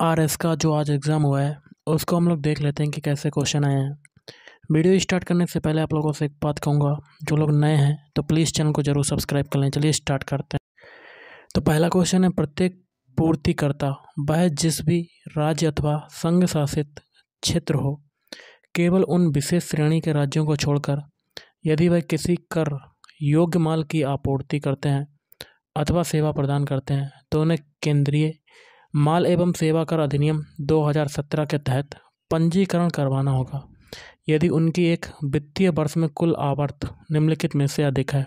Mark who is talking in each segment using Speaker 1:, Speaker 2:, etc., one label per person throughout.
Speaker 1: R S का जो आज एग्ज़ाम हुआ है उसको हम लोग देख लेते हैं कि कैसे क्वेश्चन आए हैं वीडियो स्टार्ट करने से पहले आप लोगों से एक बात कहूँगा जो लोग नए हैं तो प्लीज़ चैनल को ज़रूर सब्सक्राइब कर लें चलिए स्टार्ट करते हैं तो पहला क्वेश्चन है प्रत्येक पूर्तिकर्ता वह जिस भी राज्य अथवा संघ शासित क्षेत्र हो केवल उन विशेष श्रेणी के राज्यों को छोड़कर यदि वह किसी कर योग्य माल की आपूर्ति करते हैं अथवा सेवा प्रदान करते हैं तो उन्हें केंद्रीय माल एवं सेवा कर अधिनियम 2017 के तहत पंजीकरण करवाना होगा यदि उनकी एक वित्तीय वर्ष में कुल आवर्त निम्नलिखित में से अधिक है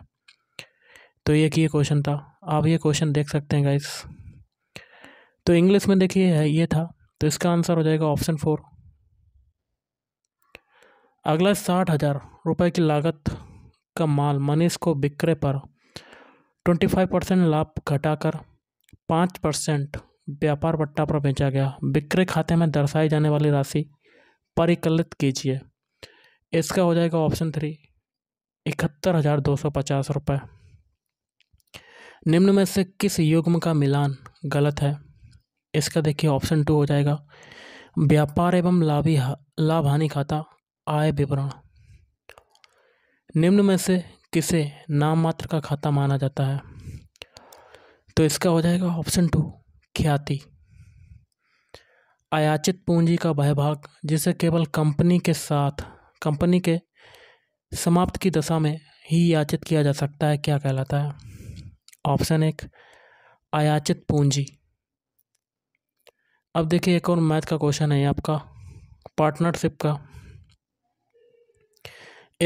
Speaker 1: तो ये की क्वेश्चन था आप ये क्वेश्चन देख सकते हैं गाइस तो इंग्लिश में देखिए है ये था तो इसका आंसर हो जाएगा ऑप्शन फोर अगला साठ हज़ार रुपये की लागत का माल मनीष को बिक्रे पर ट्वेंटी फाइव परसेंट लाभ घटाकर पाँच परसेंट व्यापार पट्टा पर बेचा गया विक्रय खाते में दर्शाई जाने वाली राशि परिकलित कीजिए इसका हो जाएगा ऑप्शन थ्री इकहत्तर हज़ार दो सौ पचास रुपये निम्न में से किस युग्म का मिलान गलत है इसका देखिए ऑप्शन टू हो जाएगा व्यापार एवं लाभी लाभ हानि खाता आय विवरण निम्न में से किसे नाम मात्र का खाता माना जाता है तो इसका हो जाएगा ऑप्शन टू ख्याति आयाचित पूंजी का वह भाग जिसे केवल कंपनी के साथ कंपनी के समाप्त की दशा में ही याचित किया जा सकता है क्या कहलाता है ऑप्शन एक आयाचित पूंजी अब देखिए एक और मैथ का क्वेश्चन है आपका पार्टनरशिप का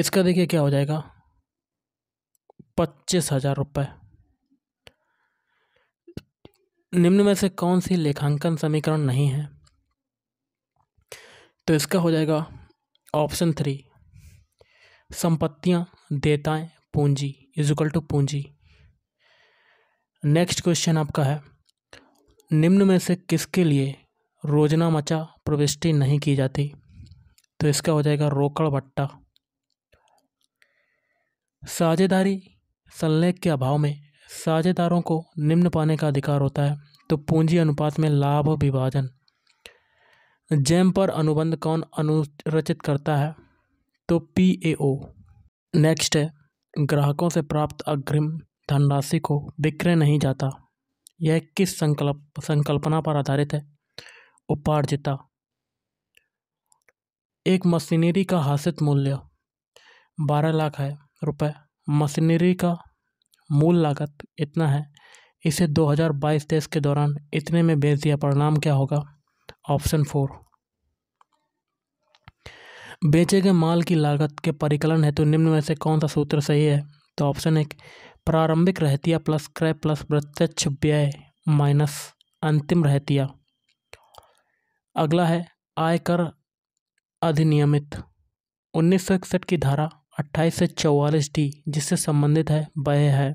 Speaker 1: इसका देखिए क्या हो जाएगा पच्चीस हज़ार रुपये निम्न में से कौन सी लेखांकन समीकरण नहीं है तो इसका हो जाएगा ऑप्शन थ्री संपत्तियाँ देताएं पूंजी इजुकल टू पूंजी नेक्स्ट क्वेश्चन आपका है निम्न में से किसके लिए रोजना मचा प्रविष्टि नहीं की जाती तो इसका हो जाएगा रोकड़ भट्टा साझेदारी संलेख के अभाव में साझेदारों को निम्न पाने का अधिकार होता है तो पूंजी अनुपात में लाभ विभाजन जैम पर अनुबंध कौन अनुरचित करता है तो पी ए ओ नेक्स्ट है ग्राहकों से प्राप्त अग्रिम धनराशि को विक्रय नहीं जाता यह किस संकल्प संकल्पना पर आधारित है उपार्जिता एक मशीनरी का हासित मूल्य बारह लाख है रुपए मशीनरी का मूल लागत इतना है इसे 2022 तेईस के दौरान इतने में बेच दिया परिणाम क्या होगा ऑप्शन फोर बेचे गए माल की लागत के परिकलन हेतु तो निम्न में से कौन सा सूत्र सही है तो ऑप्शन एक प्रारंभिक रहतिया प्लस क्रय प्लस प्रत्यक्ष व्यय माइनस अंतिम रहतिया अगला है आयकर अधिनियमित उन्नीस की धारा अट्ठाईस से चौवालीस डी जिससे संबंधित है वह है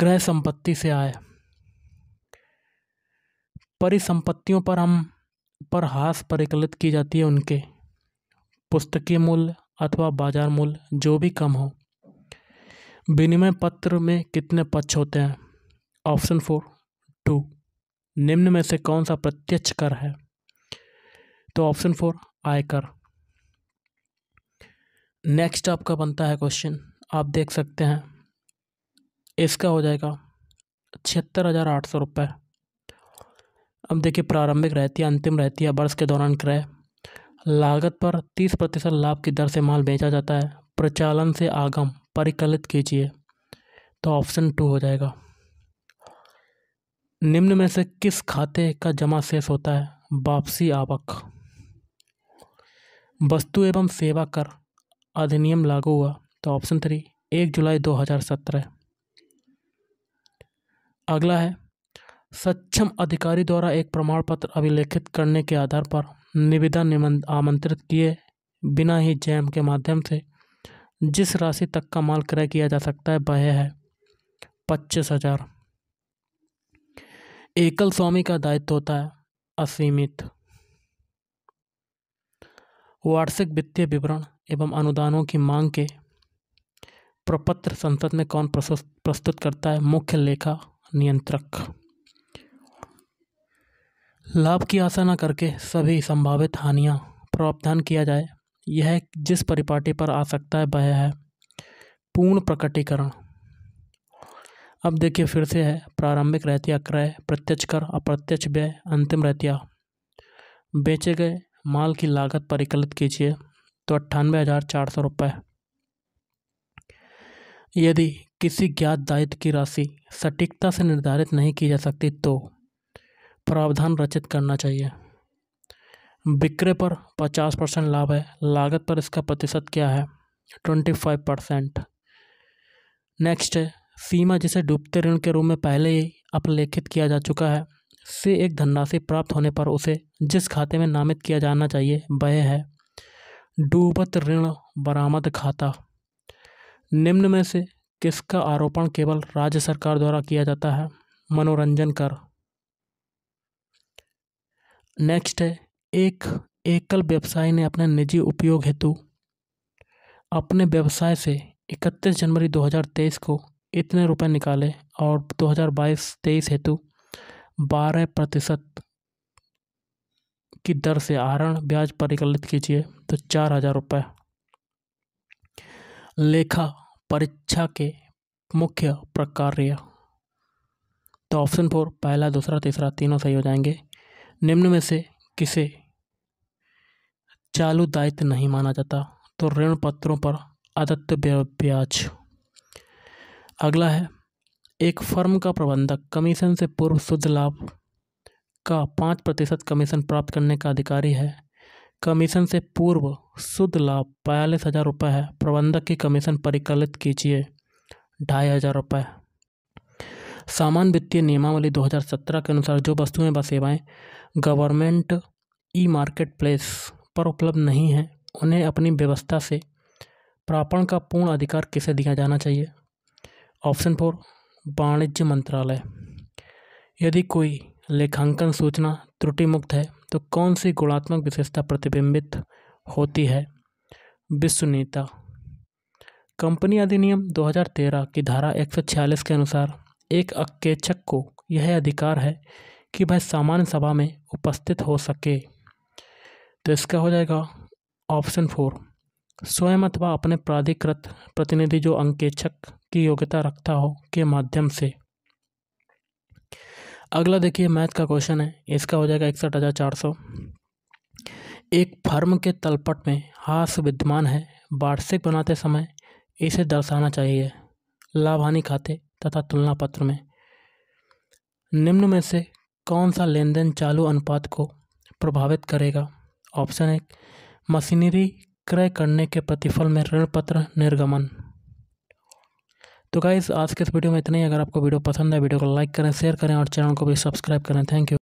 Speaker 1: ग्रह संपत्ति से आय परिसंपत्तियों पर हम पर हास परिकलित की जाती है उनके पुस्तकीय मूल्य अथवा बाजार मूल्य जो भी कम हो विनिमय पत्र में कितने पक्ष होते हैं ऑप्शन फोर टू निम्न में से कौन सा प्रत्यक्ष कर है तो ऑप्शन फोर आयकर नेक्स्ट आपका बनता है क्वेश्चन आप देख सकते हैं इसका हो जाएगा छिहत्तर हज़ार आठ सौ रुपये अब देखिए प्रारंभिक रहती है अंतिम रहती है वर्ष के दौरान क्रय लागत पर तीस प्रतिशत लाभ की दर से माल बेचा जाता है प्रचालन से आगम परिकलित कीजिए तो ऑप्शन टू हो जाएगा निम्न में से किस खाते का जमा शेष होता है वापसी आवक वस्तु एवं सेवा कर अधिनियम लागू हुआ तो ऑप्शन थ्री एक जुलाई दो हजार सत्रह अगला है सक्षम अधिकारी द्वारा एक प्रमाण पत्र अभिलेखित करने के आधार पर निविदा आमंत्रित किए बिना ही जैम के माध्यम से जिस राशि तक का माल क्रय किया जा सकता है वह है पच्चीस हजार एकल स्वामी का दायित्व होता है असीमित वार्षिक वित्तीय विवरण एवं अनुदानों की मांग के प्रपत्र संसद में कौन प्रस्तुत करता है मुख्य लेखा नियंत्रक लाभ की आशा न करके सभी संभावित हानियां प्रावधान किया जाए यह जिस परिपाटी पर आ सकता है वह है पूर्ण प्रकटीकरण अब देखिए फिर से है प्रारंभिक रहतिया क्रय प्रत्यक्ष कर अप्रत्यक्ष व्यय अंतिम रहतिया बेचे गए माल की लागत परिकलित कीजिए तो अट्ठानवे हज़ार चार सौ रुपये यदि किसी ज्ञात दायित्व की राशि सटीकता से निर्धारित नहीं की जा सकती तो प्रावधान रचित करना चाहिए बिक्रे पर पचास परसेंट लाभ है लागत पर इसका प्रतिशत क्या है ट्वेंटी फाइव परसेंट नेक्स्ट है सीमा जिसे डूबते ऋण के रूप में पहले ही अपलेखित किया जा चुका है से एक धनराशि प्राप्त होने पर उसे जिस खाते में नामित किया जाना चाहिए वह है डूबत ऋण बरामद खाता निम्न में से किसका आरोपण केवल राज्य सरकार द्वारा किया जाता है मनोरंजन कर नेक्स्ट है एक एकल व्यवसायी ने अपने निजी उपयोग हेतु अपने व्यवसाय से 31 जनवरी 2023 को इतने रुपए निकाले और 2022-23 हेतु 12 प्रतिशत की दर से आहरण ब्याज परिकलित कीजिए तो चार हजार रुपये लेखा परीक्षा के मुख्य प्रकार तो ऑप्शन फोर पहला दूसरा तीसरा तीनों सही हो जाएंगे निम्न में से किसे चालू दायित्व नहीं माना जाता तो ऋण पत्रों पर आदत्य ब्याज अगला है एक फर्म का प्रबंधक कमीशन से पूर्व शुद्ध लाभ का पाँच प्रतिशत कमीशन प्राप्त करने का अधिकारी है कमीशन से पूर्व शुद्ध लाभ बयालीस हज़ार रुपये है प्रबंधक की कमीशन परिकलित कीजिए ढाई हज़ार रुपये सामान्य वित्तीय नियमावली 2017 के अनुसार जो वस्तुएं व सेवाएं गवर्नमेंट ई मार्केट प्लेस पर उपलब्ध नहीं हैं उन्हें अपनी व्यवस्था से प्रापण का पूर्ण अधिकार किसे दिया जाना चाहिए ऑप्शन फोर वाणिज्य मंत्रालय यदि कोई लेखांकन सूचना त्रुटि मुक्त है तो कौन सी गुणात्मक विशेषता प्रतिबिंबित होती है विश्वनीयता कंपनी अधिनियम 2013 की धारा 146 के अनुसार एक अकेक्षक को यह अधिकार है कि वह सामान्य सभा में उपस्थित हो सके तो इसका हो जाएगा ऑप्शन फोर स्वयं अथवा अपने प्राधिकृत प्रतिनिधि जो अंकेक्षक की योग्यता रखता हो के माध्यम से अगला देखिए मैथ का क्वेश्चन है इसका हो जाएगा इकसठ हज़ार चार सौ एक फर्म के तलपट में हास विद्यमान है वार्षिक बनाते समय इसे दर्शाना चाहिए लाभ हानि खाते तथा तुलना पत्र में निम्न में से कौन सा लेन देन चालू अनुपात को प्रभावित करेगा ऑप्शन एक मशीनरी क्रय करने के प्रतिफल में ऋण पत्र निर्गमन तो गाइज़ आज के इस वीडियो में इतना ही अगर आपको वीडियो पसंद है वीडियो को लाइक करें शेयर करें और चैनल को भी सब्सक्राइब करें थैंक यू